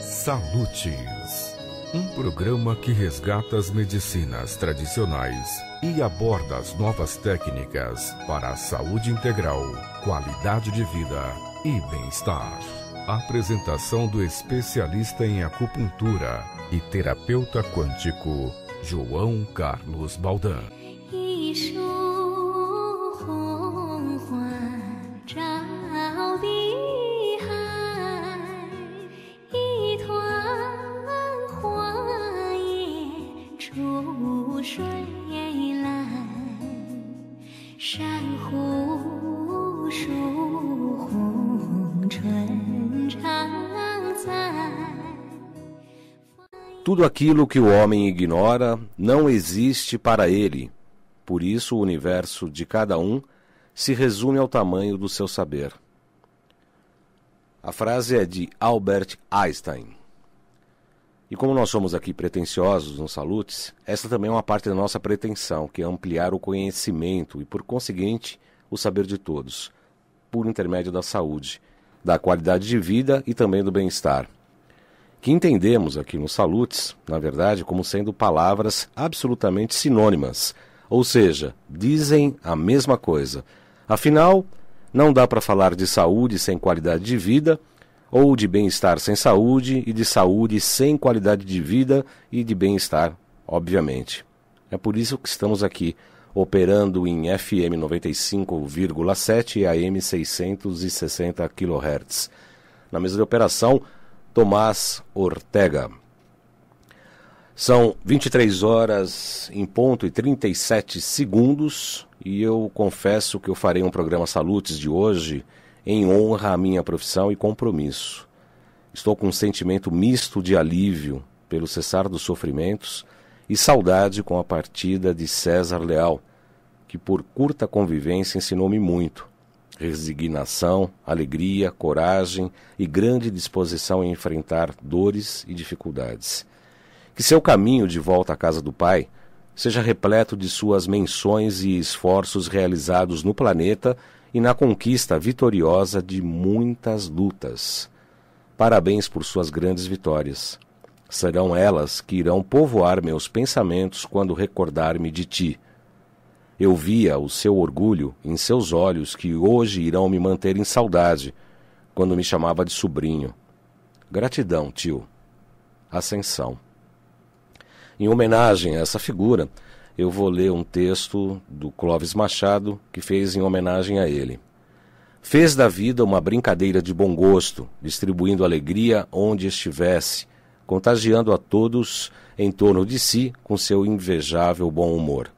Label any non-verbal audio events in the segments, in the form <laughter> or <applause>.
Salutes, um programa que resgata as medicinas tradicionais e aborda as novas técnicas para a saúde integral, qualidade de vida e bem-estar. Apresentação do especialista em acupuntura e terapeuta quântico, João Carlos Baldan. Tudo aquilo que o homem ignora não existe para ele. Por isso, o universo de cada um se resume ao tamanho do seu saber. A frase é de Albert Einstein. E como nós somos aqui pretensiosos nos salutes, essa também é uma parte da nossa pretensão, que é ampliar o conhecimento e, por conseguinte, o saber de todos, por intermédio da saúde, da qualidade de vida e também do bem-estar que entendemos aqui no Salutes, na verdade, como sendo palavras absolutamente sinônimas, ou seja, dizem a mesma coisa. Afinal, não dá para falar de saúde sem qualidade de vida, ou de bem-estar sem saúde, e de saúde sem qualidade de vida e de bem-estar, obviamente. É por isso que estamos aqui, operando em FM 95,7 e AM 660 kHz. Na mesa de operação, Tomás Ortega. São 23 horas em ponto e 37 segundos e eu confesso que eu farei um programa Salutes de hoje em honra à minha profissão e compromisso. Estou com um sentimento misto de alívio pelo cessar dos sofrimentos e saudade com a partida de César Leal, que por curta convivência ensinou-me muito resignação, alegria, coragem e grande disposição em enfrentar dores e dificuldades. Que seu caminho de volta à casa do Pai seja repleto de suas menções e esforços realizados no planeta e na conquista vitoriosa de muitas lutas. Parabéns por suas grandes vitórias. Serão elas que irão povoar meus pensamentos quando recordar-me de ti eu via o seu orgulho em seus olhos que hoje irão me manter em saudade, quando me chamava de sobrinho. Gratidão, tio. Ascensão. Em homenagem a essa figura, eu vou ler um texto do Clóvis Machado que fez em homenagem a ele. Fez da vida uma brincadeira de bom gosto, distribuindo alegria onde estivesse, contagiando a todos em torno de si com seu invejável bom humor.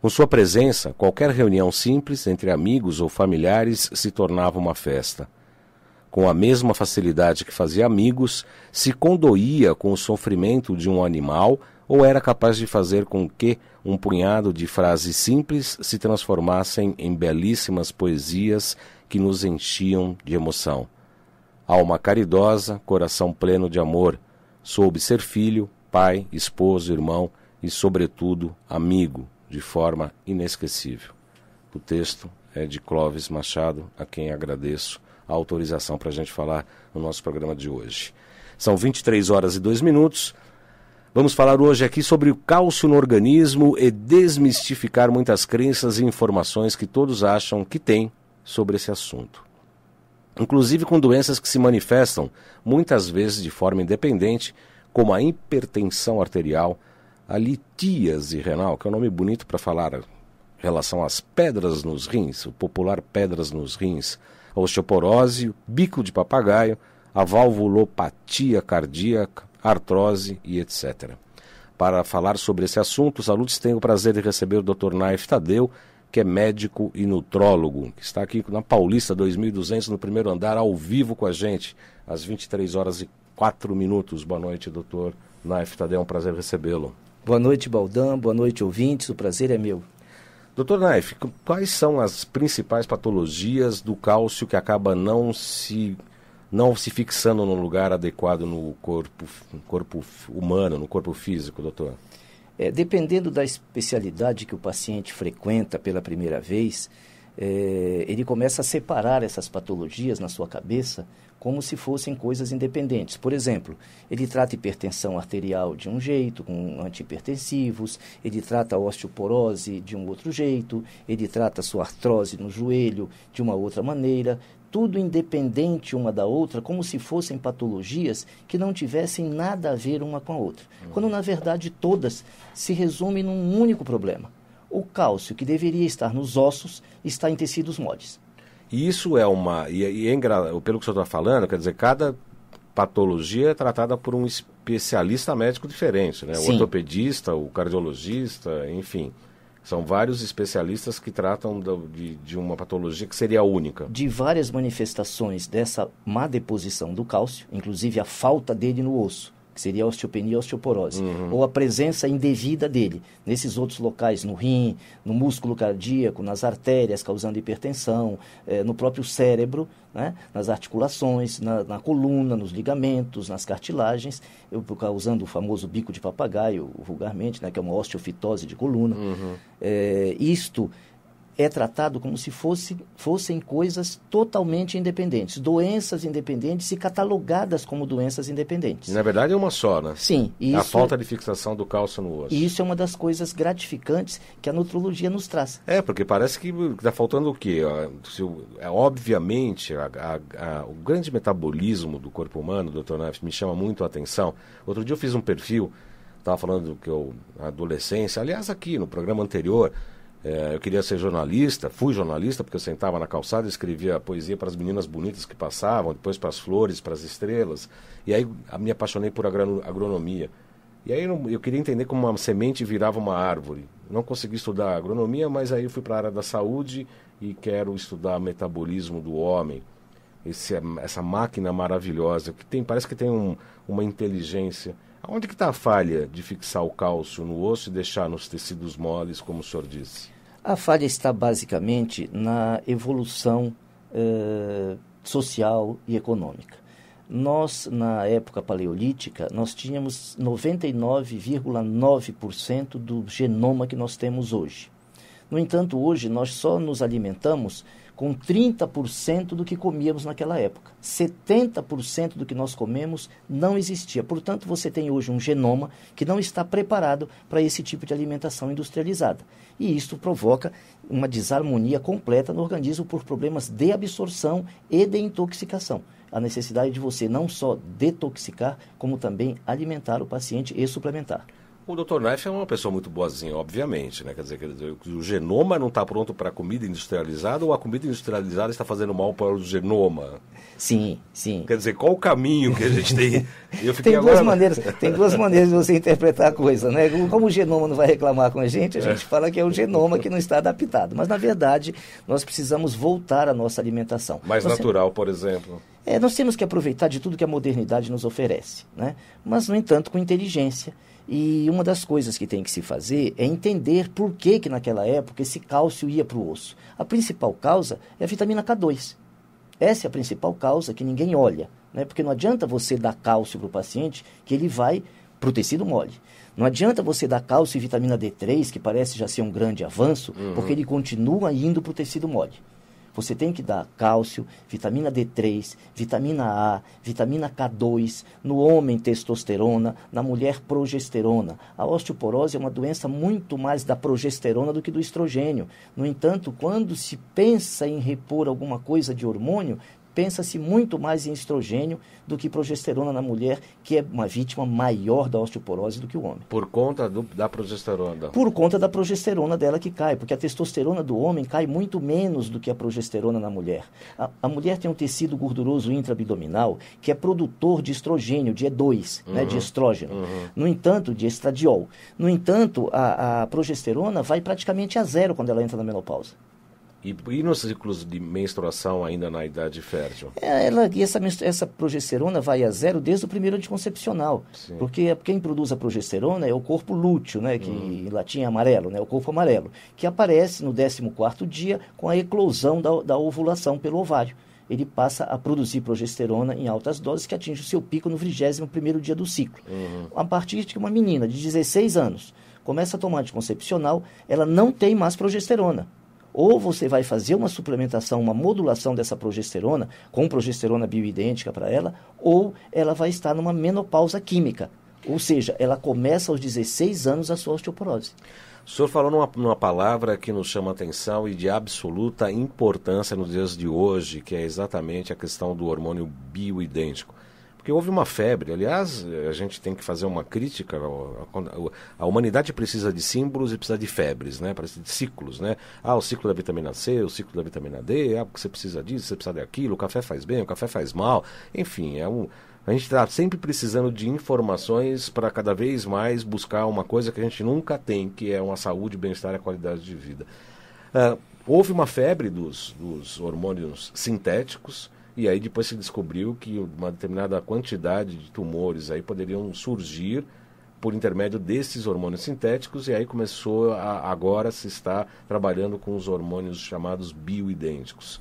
Com sua presença, qualquer reunião simples entre amigos ou familiares se tornava uma festa. Com a mesma facilidade que fazia amigos, se condoía com o sofrimento de um animal ou era capaz de fazer com que um punhado de frases simples se transformassem em belíssimas poesias que nos enchiam de emoção. Alma caridosa, coração pleno de amor, soube ser filho, pai, esposo, irmão e, sobretudo, amigo, de forma inesquecível. O texto é de Clóvis Machado, a quem agradeço a autorização para a gente falar no nosso programa de hoje. São 23 horas e 2 minutos. Vamos falar hoje aqui sobre o cálcio no organismo e desmistificar muitas crenças e informações que todos acham que têm sobre esse assunto. Inclusive com doenças que se manifestam muitas vezes de forma independente, como a hipertensão arterial, a litíase renal, que é um nome bonito para falar em relação às pedras nos rins, o popular pedras nos rins, a osteoporose, bico de papagaio, a valvulopatia cardíaca, artrose e etc. Para falar sobre esse assunto, os alunos têm o prazer de receber o Dr. Naif Tadeu, que é médico e nutrólogo, que está aqui na Paulista 2200, no primeiro andar, ao vivo com a gente, às 23 horas e 4 minutos. Boa noite, doutor Naif Tadeu, é um prazer recebê-lo. Boa noite, Baldan. Boa noite, ouvintes. O prazer é meu. Doutor Naif, quais são as principais patologias do cálcio que acaba não se não se fixando no lugar adequado no corpo, no corpo humano, no corpo físico, doutor? É, dependendo da especialidade que o paciente frequenta pela primeira vez, é, ele começa a separar essas patologias na sua cabeça como se fossem coisas independentes. Por exemplo, ele trata hipertensão arterial de um jeito, com antihipertensivos, ele trata a osteoporose de um outro jeito, ele trata a sua artrose no joelho de uma outra maneira, tudo independente uma da outra, como se fossem patologias que não tivessem nada a ver uma com a outra. Uhum. Quando, na verdade, todas se resumem num único problema. O cálcio que deveria estar nos ossos está em tecidos moles. E isso é uma. E, e é engra, pelo que o senhor está falando, quer dizer, cada patologia é tratada por um especialista médico diferente, né? Sim. O ortopedista, o cardiologista, enfim. São vários especialistas que tratam de, de uma patologia que seria única. De várias manifestações dessa má deposição do cálcio, inclusive a falta dele no osso que seria a osteopenia e osteoporose, uhum. ou a presença indevida dele nesses outros locais, no rim, no músculo cardíaco, nas artérias, causando hipertensão, eh, no próprio cérebro, né, nas articulações, na, na, coluna, nos ligamentos, nas cartilagens, eu, causando o famoso bico de papagaio, vulgarmente, né, que é uma osteofitose de coluna. Uhum. É, isto é tratado como se fosse, fossem coisas totalmente independentes, doenças independentes e catalogadas como doenças independentes. na verdade é uma só, né? Sim. É isso, a falta de fixação do cálcio no osso. Isso é uma das coisas gratificantes que a nutrologia nos traz. É, porque parece que está faltando o quê? É, obviamente, a, a, a, o grande metabolismo do corpo humano, doutor Neves, me chama muito a atenção. Outro dia eu fiz um perfil, estava falando que eu, adolescência, aliás, aqui no programa anterior, é, eu queria ser jornalista, fui jornalista porque eu sentava na calçada e escrevia poesia para as meninas bonitas que passavam, depois para as flores, para as estrelas. E aí me apaixonei por agronomia. E aí eu, eu queria entender como uma semente virava uma árvore. Não consegui estudar agronomia, mas aí fui para a área da saúde e quero estudar metabolismo do homem. Esse, é, essa máquina maravilhosa que tem, parece que tem um, uma inteligência Onde que está a falha de fixar o cálcio no osso e deixar nos tecidos moles, como o senhor disse? A falha está basicamente na evolução eh, social e econômica. Nós, na época paleolítica, nós tínhamos 99,9% do genoma que nós temos hoje. No entanto, hoje nós só nos alimentamos com 30% do que comíamos naquela época. 70% do que nós comemos não existia. Portanto, você tem hoje um genoma que não está preparado para esse tipo de alimentação industrializada. E isto provoca uma desarmonia completa no organismo por problemas de absorção e de intoxicação. A necessidade de você não só detoxicar, como também alimentar o paciente e suplementar. O Dr. Knife é uma pessoa muito boazinha, obviamente, né? Quer dizer, quer dizer o genoma não está pronto para a comida industrializada ou a comida industrializada está fazendo mal para o genoma? Sim, sim. Quer dizer, qual o caminho que a gente tem? <laughs> tem duas agora... maneiras, tem duas maneiras de você interpretar a coisa, né? Como o genoma não vai reclamar com a gente, a é. gente é. fala que é o genoma que não está adaptado. Mas na verdade, nós precisamos voltar à nossa alimentação. Mais natural, por exemplo. É, nós temos que aproveitar de tudo que a modernidade nos oferece, né? Mas no entanto, com inteligência. E uma das coisas que tem que se fazer é entender por que, que naquela época esse cálcio ia para o osso. A principal causa é a vitamina K2. Essa é a principal causa que ninguém olha, né? porque não adianta você dar cálcio para o paciente que ele vai para o tecido mole. Não adianta você dar cálcio e vitamina D3, que parece já ser um grande avanço, uhum. porque ele continua indo para o tecido mole. Você tem que dar cálcio, vitamina D3, vitamina A, vitamina K2, no homem testosterona, na mulher progesterona. A osteoporose é uma doença muito mais da progesterona do que do estrogênio. No entanto, quando se pensa em repor alguma coisa de hormônio, pensa-se muito mais em estrogênio do que progesterona na mulher, que é uma vítima maior da osteoporose do que o homem. Por conta do, da progesterona? Por conta da progesterona dela que cai, porque a testosterona do homem cai muito menos do que a progesterona na mulher. A, a mulher tem um tecido gorduroso intraabdominal que é produtor de estrogênio, de E2, uhum. né, de uhum. estrógeno. Uhum. No entanto, de estradiol. No entanto, a, a progesterona vai praticamente a zero quando ela entra na menopausa. E, e nos ciclos de menstruação ainda na idade fértil? É, ela, essa, essa progesterona vai a zero desde o primeiro anticoncepcional. Sim. Porque quem produz a progesterona é o corpo lúteo, né, que hum. em latim é amarelo, né, o corpo amarelo, que aparece no 14º dia com a eclosão da, da ovulação pelo ovário ele passa a produzir progesterona em altas doses que atinge o seu pico no 21º dia do ciclo. Uhum. A partir de que uma menina de 16 anos começa a tomar anticoncepcional, ela não tem mais progesterona ou você vai fazer uma suplementação, uma modulação dessa progesterona, com progesterona bioidêntica para ela, ou ela vai estar numa menopausa química. Ou seja, ela começa aos 16 anos a sua osteoporose. O senhor falou numa, numa palavra que nos chama atenção e de absoluta importância nos dias de hoje, que é exatamente a questão do hormônio bioidêntico. Porque houve uma febre. Aliás, a gente tem que fazer uma crítica. A humanidade precisa de símbolos e precisa de febres, né? Parece de ciclos, né? Ah, o ciclo da vitamina C, o ciclo da vitamina D, ah, porque você precisa disso, você precisa daquilo, o café faz bem, o café faz mal. Enfim, é um. A gente está sempre precisando de informações para cada vez mais buscar uma coisa que a gente nunca tem, que é uma saúde, bem-estar e qualidade de vida. Ah, houve uma febre dos, dos hormônios sintéticos e aí depois se descobriu que uma determinada quantidade de tumores aí poderiam surgir por intermédio desses hormônios sintéticos e aí começou a, agora se está trabalhando com os hormônios chamados bioidênticos.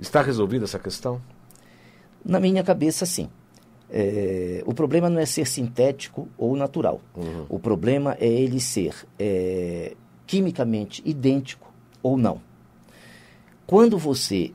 Está resolvida essa questão? Na minha cabeça, sim. É, o problema não é ser sintético ou natural. Uhum. O problema é ele ser é, quimicamente idêntico ou não. Quando você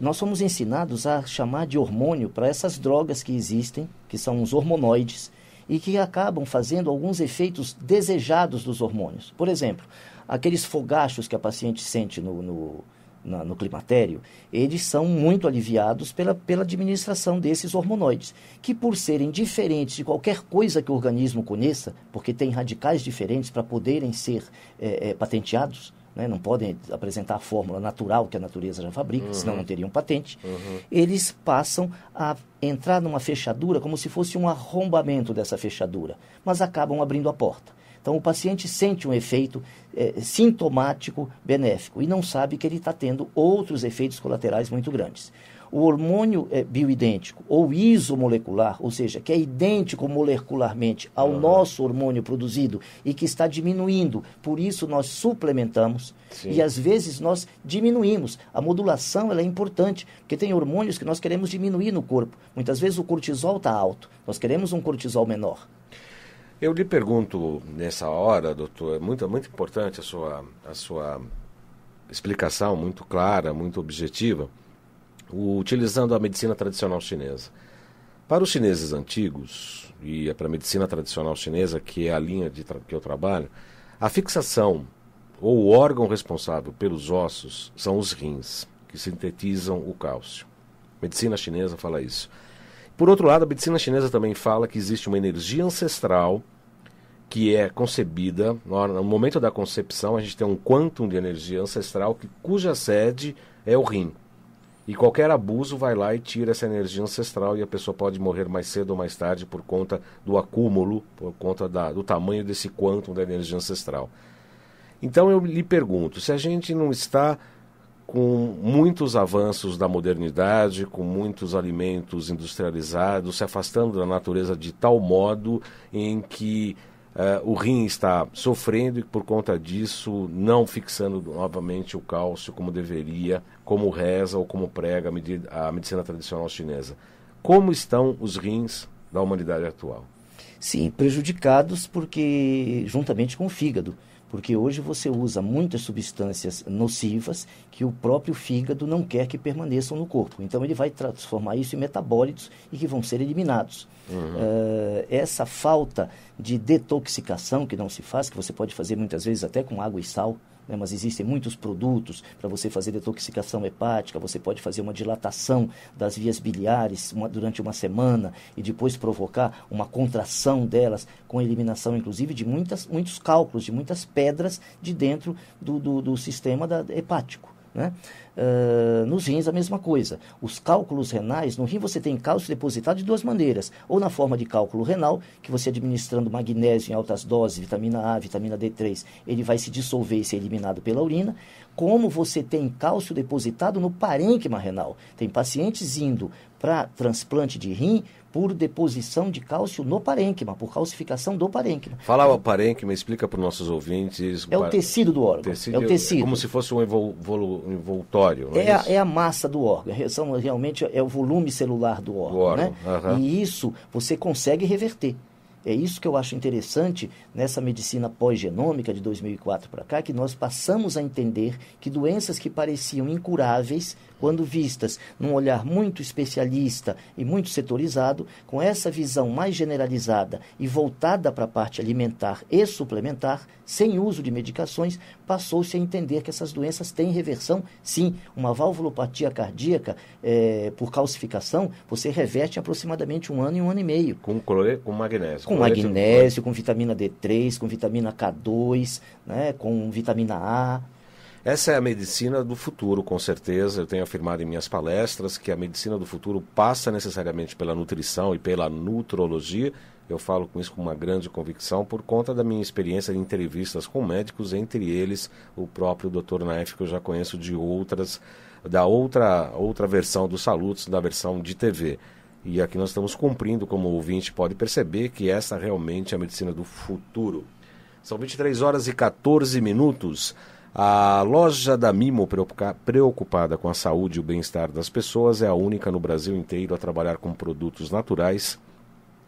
nós somos ensinados a chamar de hormônio para essas drogas que existem, que são os hormonoides, e que acabam fazendo alguns efeitos desejados dos hormônios. Por exemplo, aqueles fogachos que a paciente sente no, no, na, no climatério, eles são muito aliviados pela, pela administração desses hormonoides, que por serem diferentes de qualquer coisa que o organismo conheça, porque tem radicais diferentes para poderem ser é, é, patenteados, né, não podem apresentar a fórmula natural que a natureza já fabrica, uhum. senão não teriam patente, uhum. eles passam a entrar numa fechadura como se fosse um arrombamento dessa fechadura, mas acabam abrindo a porta. Então o paciente sente um efeito é, sintomático benéfico e não sabe que ele está tendo outros efeitos colaterais muito grandes o hormônio é bioidêntico ou isomolecular, ou seja, que é idêntico molecularmente ao uhum. nosso hormônio produzido e que está diminuindo, por isso nós suplementamos Sim. e às vezes nós diminuímos. A modulação ela é importante, porque tem hormônios que nós queremos diminuir no corpo. Muitas vezes o cortisol está alto, nós queremos um cortisol menor. Eu lhe pergunto nessa hora, doutor, é muito muito importante a sua a sua explicação, muito clara, muito objetiva utilizando a medicina tradicional chinesa. Para os chineses antigos e é para a medicina tradicional chinesa, que é a linha de que eu trabalho, a fixação ou o órgão responsável pelos ossos são os rins, que sintetizam o cálcio. A medicina chinesa fala isso. Por outro lado, a medicina chinesa também fala que existe uma energia ancestral que é concebida, no momento da concepção, a gente tem um quantum de energia ancestral que, cuja sede é o rim. E qualquer abuso vai lá e tira essa energia ancestral e a pessoa pode morrer mais cedo ou mais tarde por conta do acúmulo, por conta da, do tamanho desse quantum da energia ancestral. Então eu lhe pergunto, se a gente não está com muitos avanços da modernidade, com muitos alimentos industrializados, se afastando da natureza de tal modo em que Uh, o rim está sofrendo e por conta disso não fixando novamente o cálcio como deveria como reza ou como prega a medicina tradicional chinesa. Como estão os rins da humanidade atual? Sim, prejudicados porque juntamente com o fígado, porque hoje você usa muitas substâncias nocivas que o próprio fígado não quer que permaneçam no corpo. Então ele vai transformar isso em metabólitos e que vão ser eliminados. Uhum. Uh, essa falta de detoxicação que não se faz, que você pode fazer muitas vezes até com água e sal, né, mas existem muitos produtos para você fazer detoxicação hepática, você pode fazer uma dilatação das vias biliares uma, durante uma semana e depois provocar uma contração delas, com eliminação inclusive de muitas, muitos cálculos, de muitas pedras de dentro do, do, do sistema da, hepático. Né? Uh, nos rins, a mesma coisa. Os cálculos renais, no rim você tem cálcio depositado de duas maneiras: ou na forma de cálculo renal, que você administrando magnésio em altas doses, vitamina A, vitamina D3, ele vai se dissolver e ser eliminado pela urina, como você tem cálcio depositado no parênquima renal. Tem pacientes indo para transplante de rim por deposição de cálcio no parênquima, por calcificação do parênquima. Fala o parênquima, explica para os nossos ouvintes. É o tecido do órgão. Tecido, é o é tecido. É como se fosse um envoltório. É, é, a, é, a, massa do órgão. É, são, realmente é o volume celular do órgão. órgão. Né? Uhum. E isso você consegue reverter. É isso que eu acho interessante nessa medicina pós-genômica de 2004 para cá, que nós passamos a entender que doenças que pareciam incuráveis quando vistas num olhar muito especialista e muito setorizado, com essa visão mais generalizada e voltada para a parte alimentar e suplementar, sem uso de medicações, passou-se a entender que essas doenças têm reversão, sim. Uma valvulopatia cardíaca é, por calcificação, você reverte aproximadamente um ano e um ano e meio. Com, clore, com magnésio. Com magnésio, com vitamina D3, com vitamina K2, né, com vitamina A. Essa é a medicina do futuro, com certeza. Eu tenho afirmado em minhas palestras que a medicina do futuro passa necessariamente pela nutrição e pela nutrologia. Eu falo com isso com uma grande convicção por conta da minha experiência de entrevistas com médicos, entre eles o próprio Dr. Naef, que eu já conheço de outras, da outra, outra versão do Salutos, da versão de TV. E aqui nós estamos cumprindo, como o ouvinte pode perceber, que essa realmente é a medicina do futuro. São 23 horas e 14 minutos. A loja da Mimo, preocupada com a saúde e o bem-estar das pessoas, é a única no Brasil inteiro a trabalhar com produtos naturais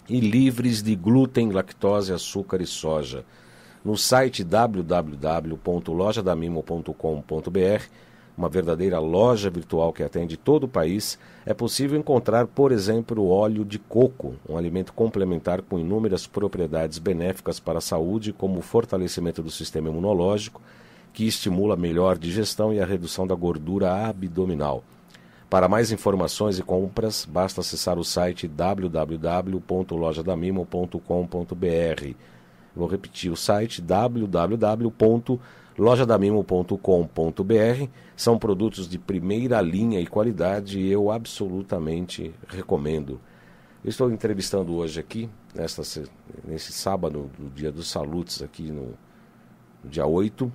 e livres de glúten, lactose, açúcar e soja. No site www.lojadamimo.com.br, uma verdadeira loja virtual que atende todo o país, é possível encontrar, por exemplo, o óleo de coco, um alimento complementar com inúmeras propriedades benéficas para a saúde, como o fortalecimento do sistema imunológico que estimula a melhor digestão e a redução da gordura abdominal. Para mais informações e compras, basta acessar o site www.lojadamimo.com.br. Vou repetir o site www.lojadamimo.com.br. São produtos de primeira linha e qualidade e eu absolutamente recomendo. Eu estou entrevistando hoje aqui, nesta, nesse sábado, do dia dos salutes, aqui no, no dia 8,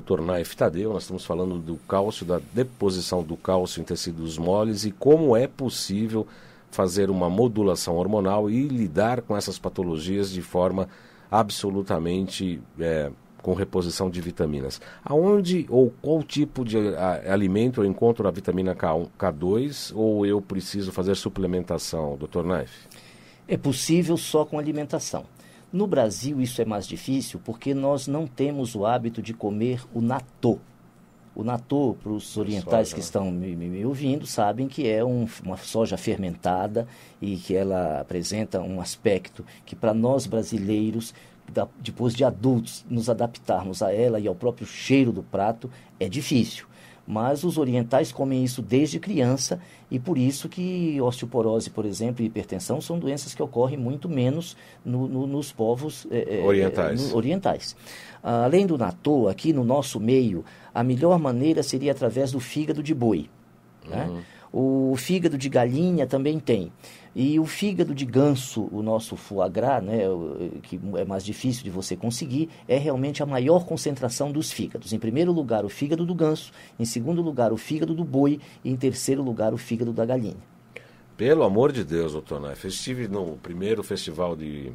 Dr. Naif Tadeu. Nós estamos falando do cálcio, da deposição do cálcio em tecidos moles e como é possível fazer uma modulação hormonal e lidar com essas patologias de forma absolutamente é, com reposição de vitaminas. Aonde ou qual tipo de a, alimento eu encontro a vitamina K1, K2 ou eu preciso fazer suplementação, Dr. Naif? É possível só com alimentação. No Brasil isso é mais difícil porque nós não temos o hábito de comer o natô. O natô, para os orientais que né? estão me, me, me, ouvindo, sabem que é um, uma soja fermentada e que ela apresenta um aspecto que para nós brasileiros, da, depois de adultos, nos adaptarmos a ela e ao próprio cheiro do prato é difícil. Mas os orientais comem isso desde criança e por isso que osteoporose, por exemplo, e hipertensão são doenças que ocorrem muito menos no, no, nos povos é, orientais. É, no, orientais. Ah, além do natô, aqui no nosso meio, a melhor maneira seria através do fígado de boi. Né? Uhum. O fígado de galinha também tem. E o fígado de ganso, o nosso foie gras, né, que é mais difícil de você conseguir, é realmente a maior concentração dos fígados. Em primeiro lugar, o fígado do ganso, em segundo lugar, o fígado do boi e em terceiro lugar, o fígado da galinha. Pelo amor de Deus, doutor Naif, estive no primeiro festival de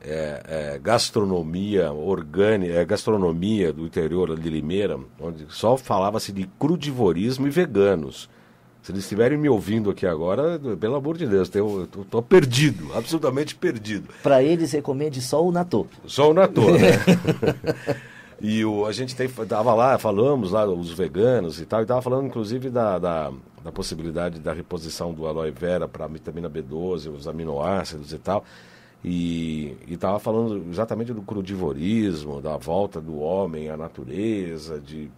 é, é, gastronomia orgânica, é, gastronomia do interior de Limeira, onde só falava-se de crudivorismo e veganos. Se eles estiverem me ouvindo aqui agora, pelo amor de Deus, eu estou perdido, absolutamente perdido. Para eles, recomende só o Natô. Só o Natô, né? <laughs> e o, a gente estava lá, falamos lá, os veganos e tal, e estava falando inclusive da, da, da, possibilidade da reposição do aloe vera para vitamina B12, os aminoácidos e tal. E estava falando exatamente do crudivorismo, da volta do homem à natureza, de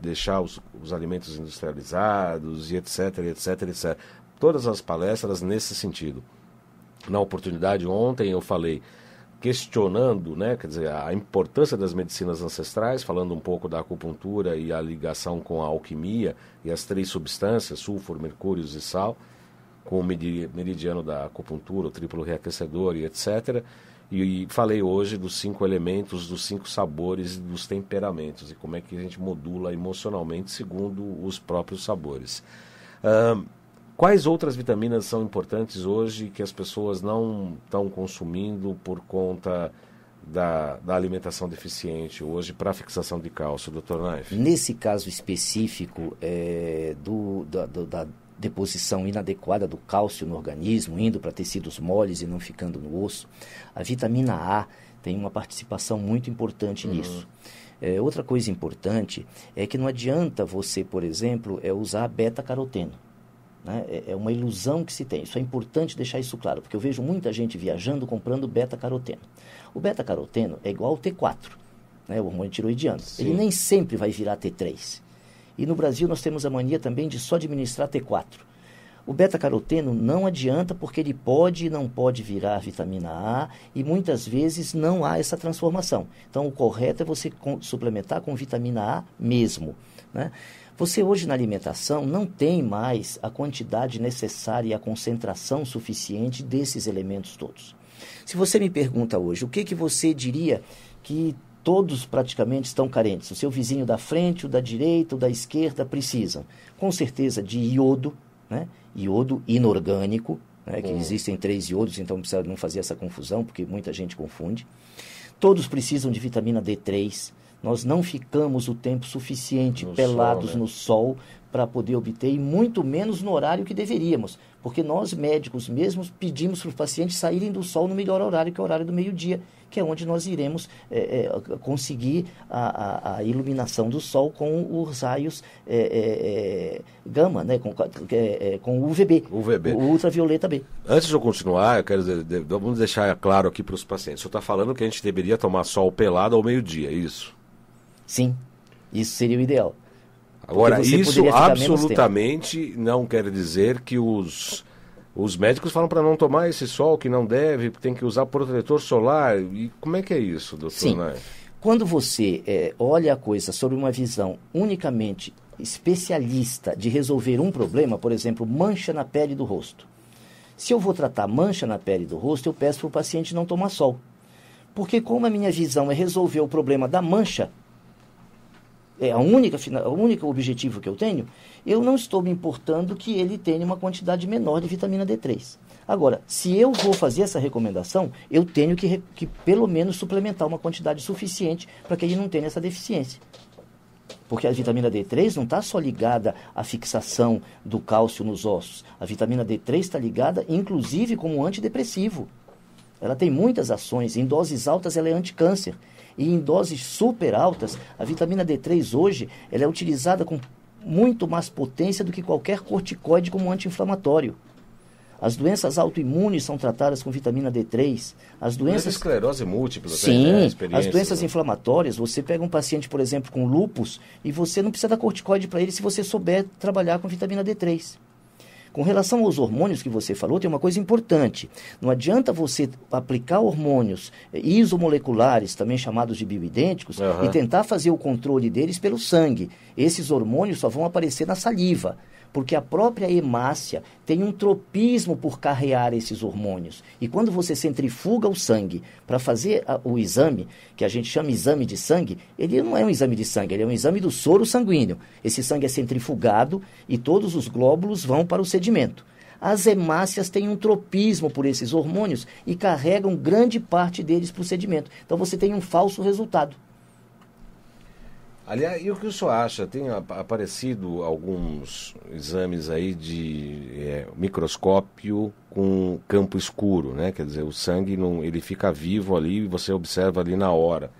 deixar os, os alimentos industrializados e etc, etc, etc. Todas as palestras nesse sentido. Na oportunidade ontem eu falei questionando, né, quer dizer, a importância das medicinas ancestrais, falando um pouco da acupuntura e a ligação com a alquimia e as três substâncias, sulfur, mercúrio e sal, com o meridiano da acupuntura, o triplo reaquecedor e etc. E, falei hoje dos cinco elementos, dos cinco sabores e dos temperamentos e como é que a gente modula emocionalmente segundo os próprios sabores. Uh, quais outras vitaminas são importantes hoje que as pessoas não estão consumindo por conta da, da, alimentação deficiente hoje para fixação de cálcio, doutor Naif? Nesse caso específico é, do, da, do, da, deposição inadequada do cálcio no organismo, indo para tecidos moles e não ficando no osso. A vitamina A tem uma participação muito importante uhum. nisso. É, outra coisa importante é que não adianta você, por exemplo, é usar beta-caroteno. Né? É, é uma ilusão que se tem. Isso é importante deixar isso claro, porque eu vejo muita gente viajando comprando beta-caroteno. O beta-caroteno é igual ao T4, né? o hormônio tiroidiano. Sim. Ele nem sempre vai virar T3. E no Brasil nós temos a mania também de só administrar T4. O beta-caroteno não adianta porque ele pode e não pode virar vitamina A e muitas vezes não há essa transformação. Então, o correto é você suplementar com vitamina A mesmo. Né? Você hoje na alimentação não tem mais a quantidade necessária e a concentração suficiente desses elementos todos. Se você me pergunta hoje o que, que você diria que Todos praticamente estão carentes. O seu vizinho da frente, o da direita, o da esquerda precisam, com certeza, de iodo, né? iodo inorgânico, né? que hum. existem três iodos, então precisa não fazer essa confusão, porque muita gente confunde. Todos precisam de vitamina D3. Nós não ficamos o tempo suficiente no pelados sol, né? no sol para poder obter, e muito menos no horário que deveríamos. Porque nós médicos mesmos pedimos para os pacientes saírem do sol no melhor horário, que é o horário do meio-dia, que é onde nós iremos é, é, conseguir a, a, a, iluminação do sol com os raios é, gama, né? com, com UVB, UVB, o ultravioleta B. Antes de eu continuar, eu quero dizer, vamos deixar claro aqui para os pacientes. O senhor está falando que a gente deveria tomar sol pelado ao meio-dia, é isso? Sim, isso seria o ideal. Agora, isso absolutamente não quer dizer que os, os médicos falam para não tomar esse sol que não deve, tem que usar protetor solar. E como é que é isso, doutor? Sim. Né? Quando você é, olha a coisa sobre uma visão unicamente especialista de resolver um problema, por exemplo, mancha na pele do rosto. Se eu vou tratar mancha na pele do rosto, eu peço para o paciente não tomar sol. Porque como a minha visão é resolver o problema da mancha, é a única, o único objetivo que eu tenho, eu não estou me importando que ele tenha uma quantidade menor de vitamina D3. Agora, se eu vou fazer essa recomendação, eu tenho que, que pelo menos suplementar uma quantidade suficiente para que ele não tenha essa deficiência. Porque a vitamina D3 não está só ligada à fixação do cálcio nos ossos. A vitamina D3 está ligada, inclusive, como antidepressivo. Ela tem muitas ações. Em doses altas, ela é anticâncer e em doses super altas. A vitamina D3 hoje ela é utilizada com muito mais potência do que qualquer corticoide como anti-inflamatório. As doenças autoimunes são tratadas com vitamina D3. As doenças Mas esclerose múltipla, né? sim. É as doenças né? inflamatórias, você pega um paciente, por exemplo, com lupus e você não precisa dar corticoide para ele se você souber trabalhar com vitamina D3. Com relação aos hormônios que você falou, tem uma coisa importante. Não adianta você aplicar hormônios isomoleculares, também chamados de bioidênticos, uhum. e tentar fazer o controle deles pelo sangue. Esses hormônios só vão aparecer na saliva porque a própria hemácia tem um tropismo por carrear esses hormônios. E quando você centrifuga o sangue para fazer a, o exame, que a gente chama exame de sangue, ele não é um exame de sangue, ele é um exame do soro sanguíneo. Esse sangue é centrifugado e todos os glóbulos vão para o sedimento. As hemácias têm um tropismo por esses hormônios e carregam grande parte deles para o sedimento. Então você tem um falso resultado. Aliás, e o que o senhor acha? Tem aparecido alguns exames aí de é, microscópio com campo escuro, né? Quer dizer, o sangue não, ele fica vivo ali e você observa ali na hora.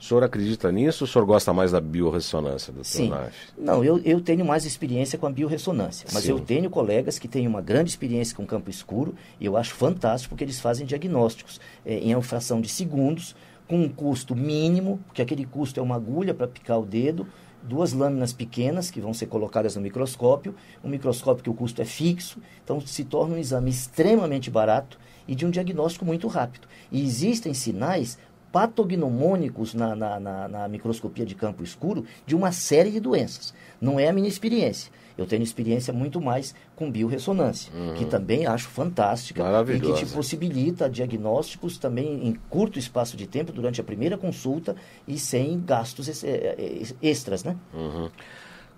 O senhor acredita nisso ou o senhor gosta mais da biorressonância, doutor Sim. Não, eu, eu tenho mais experiência com a biorressonância, mas Sim. eu tenho colegas que têm uma grande experiência com campo escuro e eu acho fantástico porque eles fazem diagnósticos é, em uma fração de segundos com um custo mínimo, porque aquele custo é uma agulha para picar o dedo, duas lâminas pequenas que vão ser colocadas no microscópio, um microscópio que o custo é fixo, então se torna um exame extremamente barato e de um diagnóstico muito rápido. E existem sinais patognomônicos na, na, na, na, microscopia de campo escuro de uma série de doenças. Não é a minha experiência. Eu tenho experiência muito mais com biorressonância, uhum. que também acho fantástica e que te possibilita diagnósticos também em curto espaço de tempo durante a primeira consulta e sem gastos eh, extras, né? Uhum.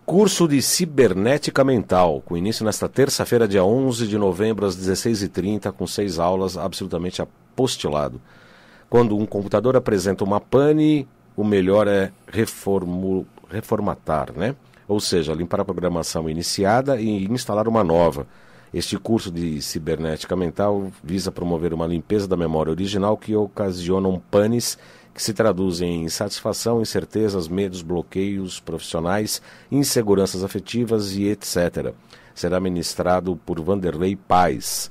Curso de Cibernética Mental, com início nesta terça-feira, dia 11 de novembro, às 16h30, com seis aulas absolutamente apostilado. Quando um computador apresenta uma pane, o melhor é reformu... reformatar, né? ou seja, limpar a programação iniciada e instalar uma nova. Este curso de cibernética mental visa promover uma limpeza da memória original que ocasionam panes que se traduzem em insatisfação, incertezas, medos, bloqueios profissionais, inseguranças afetivas e etc. Será ministrado por Vanderlei Pais.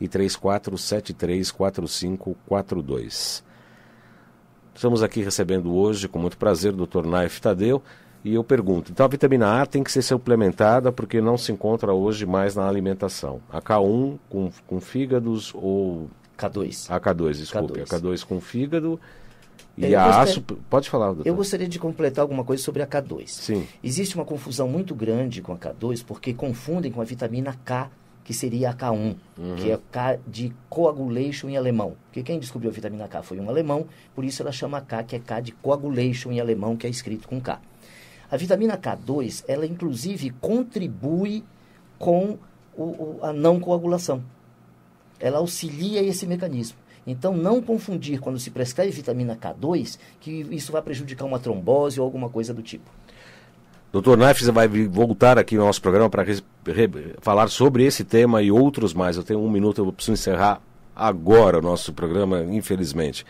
e 34734542. Estamos aqui recebendo hoje, com muito prazer, o Dr. Naif Tadeu. E eu pergunto, então a vitamina A tem que ser suplementada porque não se encontra hoje mais na alimentação. A K1 com, com fígados ou... K2. A K2, desculpe. K2. A K2 com fígado e eu a gostaria... A Pode falar, doutor. Eu gostaria de completar alguma coisa sobre a K2. Sim. Existe uma confusão muito grande com a K2 porque confundem com a vitamina K que seria a K1, uhum. que é uhum. K de coagulation em alemão. Porque quem descobriu a vitamina K foi um alemão, por isso ela chama K, que é K de coagulation em alemão, que é escrito com K. A vitamina K2, ela inclusive contribui com o, o, a não coagulação. Ela auxilia esse mecanismo. Então, não confundir quando se prescreve vitamina K2 que isso vai prejudicar uma trombose ou alguma coisa do tipo. Doutor Naifes vai voltar aqui no nosso programa para falar sobre esse tema e outros mais. Eu tenho um minuto, eu preciso encerrar agora o nosso programa, infelizmente.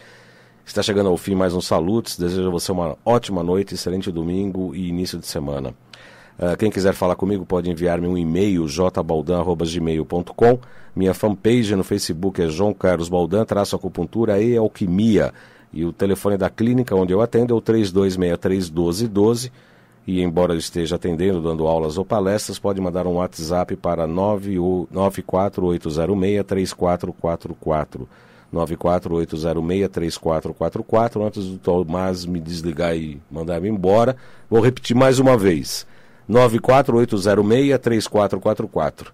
Está chegando ao fim mais um Salutes. Desejo a você uma ótima noite, excelente domingo e início de semana. Uh, quem quiser falar comigo pode enviar-me um e-mail, jbaldan.com. Minha fanpage no Facebook é João Carlos Baldan, traço acupuntura e é alquimia. E o telefone da clínica onde eu atendo é o 1212 e, embora esteja atendendo, dando aulas ou palestras, pode mandar um WhatsApp para 94806-3444. 94806-3444. Antes do Tomás me desligar e mandar-me embora, vou repetir mais uma vez. 94806-3444.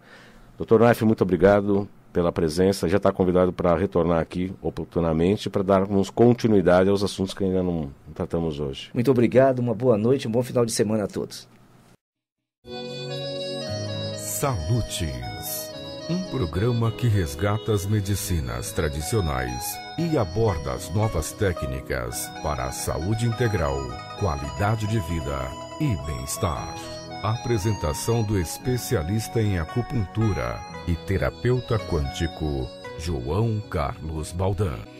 Doutor Naif, muito obrigado pela presença. Já está convidado para retornar aqui oportunamente para darmos continuidade aos assuntos que ainda não tratamos hoje. Muito obrigado, uma boa noite, um bom final de semana a todos. Salutes, um programa que resgata as medicinas tradicionais e aborda as novas técnicas para a saúde integral, qualidade de vida e bem-estar. Apresentação do especialista em acupuntura e terapeuta quântico, João Carlos Baldan.